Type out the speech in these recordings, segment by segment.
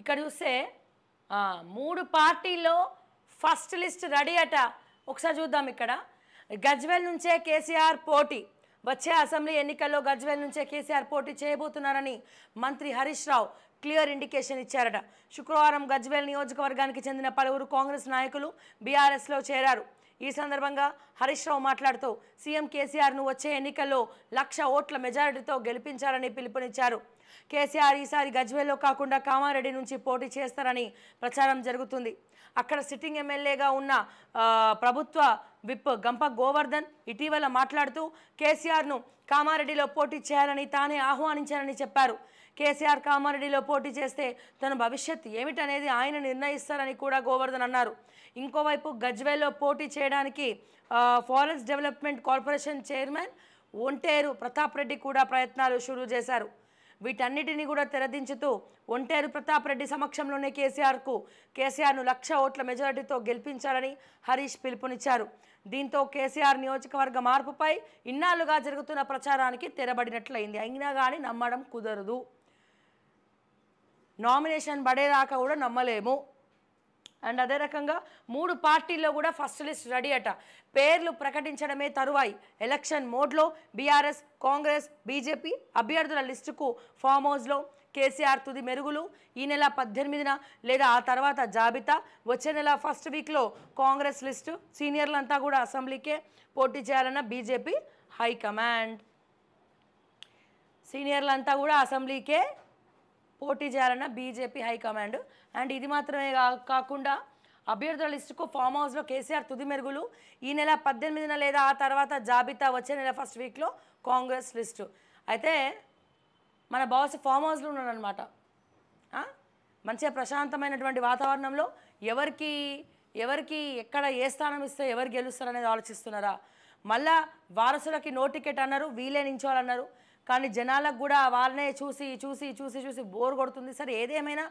ఇక్కడ చూస్తే మూడు పార్టీల్లో ఫస్ట్ లిస్ట్ రెడీ అట ఒకసారి చూద్దాం ఇక్కడ గజ్వేల్ నుంచే కేసీఆర్ పోటీ వచ్చే అసెంబ్లీ ఎన్నికల్లో గజ్వేల్ నుంచే కేసీఆర్ పోటీ చేయబోతున్నారని మంత్రి హరీష్ రావు క్లియర్ ఇండికేషన్ ఇచ్చారట శుక్రవారం గజ్వేల్ నియోజకవర్గానికి చెందిన పలువురు కాంగ్రెస్ నాయకులు బీఆర్ఎస్లో చేరారు ఈ సందర్భంగా హరీష్ రావు మాట్లాడుతూ సీఎం కేసీఆర్ను వచ్చే ఎన్నికల్లో లక్ష ఓట్ల మెజారిటీతో గెలిపించాలని పిలుపునిచ్చారు కేసీఆర్ ఈసారి గజ్వేల్లో కాకుండా కామారెడ్డి నుంచి పోటీ చేస్తారని ప్రచారం జరుగుతుంది అక్కడ సిట్టింగ్ ఎమ్మెల్యేగా ఉన్న ప్రభుత్వ విప్ గంప గోవర్ధన్ ఇటీవల మాట్లాడుతూ కేసీఆర్ను కామారెడ్డిలో పోటీ చేయాలని తానే ఆహ్వానించానని చెప్పారు కేసీఆర్ కామారెడ్డిలో పోటీ చేస్తే తన భవిష్యత్ ఏమిటనేది ఆయన నిర్ణయిస్తారని కూడా గోవర్ధన్ అన్నారు ఇంకోవైపు గజ్వేల్లో పోటీ చేయడానికి forest development corporation chairman Vanteru Pratap Reddy కూడా ప్రయత్నాలు షురూ చేశారు వీటన్నిటిని కూడా తెరదించుతూ ఒంటేరు ప్రతాప్ రెడ్డి సమక్షంలోనే కేసీఆర్కు కేసీఆర్ను లక్ష ఓట్ల మెజారిటీతో గెలిపించాలని హరీష్ పిలుపునిచ్చారు దీంతో కేసీఆర్ నియోజకవర్గ మార్పుపై ఇన్నాళ్లుగా జరుగుతున్న ప్రచారానికి తెరబడినట్లయింది అయినా కానీ నమ్మడం కుదరదు నామినేషన్ పడేదాకా కూడా నమ్మలేము అండ్ అదే రకంగా మూడు పార్టీల్లో కూడా ఫస్ట్ లిస్ట్ రెడీ అట పేర్లు ప్రకటించడమే తరువాయి ఎలక్షన్ మోడ్లో బీఆర్ఎస్ కాంగ్రెస్ బీజేపీ అభ్యర్థుల లిస్టుకు ఫామ్ హౌస్లో కేసీఆర్ తుది మెరుగులు ఈ నెల పద్దెనిమిదిన లేదా ఆ తర్వాత జాబితా వచ్చే నెల ఫస్ట్ వీక్లో కాంగ్రెస్ లిస్టు సీనియర్లంతా కూడా అసెంబ్లీకే పోటీ చేయాలన్న బీజేపీ హైకమాండ్ సీనియర్లంతా కూడా అసెంబ్లీకే పోటీ చేయాలన్న బీజేపీ హైకమాండ్ అండ్ ఇది మాత్రమే కాకుండా అభ్యర్థుల లిస్టుకు ఫామ్ హౌస్లో కేసీఆర్ తుది మెరుగులు ఈ నెల పద్దెనిమిదిన లేదా ఆ తర్వాత జాబితా వచ్చే నెల ఫస్ట్ వీక్లో కాంగ్రెస్ లిస్టు అయితే మన బాస్ ఫామ్ హౌస్లో ఉన్నాడనమాట మంచిగా ప్రశాంతమైనటువంటి వాతావరణంలో ఎవరికి ఎవరికి ఎక్కడ ఏ స్థానం ఇస్తే ఎవరు గెలుస్తారనేది ఆలోచిస్తున్నారా మళ్ళా వారసులకి నో టికెట్ అన్నారు వీలే నించోవాలన్నారు కానీ జనాలకు కూడా వాళ్ళనే చూసి చూసి చూసి చూసి బోర్ కొడుతుంది సరే ఏదేమైనా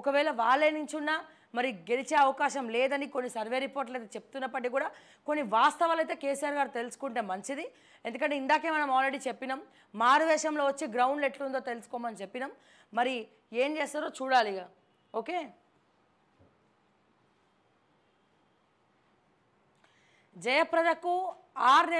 ఒకవేళ వాళ్ళే నించున్నా మరి గెలిచే అవకాశం లేదని కొన్ని సర్వే రిపోర్ట్లు అయితే చెప్తున్నప్పటికీ కూడా కొన్ని వాస్తవాలు అయితే కేసీఆర్ గారు తెలుసుకుంటే మంచిది ఎందుకంటే ఇందాకే మనం ఆల్రెడీ చెప్పినాం మారువేషంలో వచ్చి గ్రౌండ్ ఎట్లుందో తెలుసుకోమని చెప్పినాం మరి ఏం చేస్తారో చూడాలి ఇక ఓకే జయప్రదకు ఆరు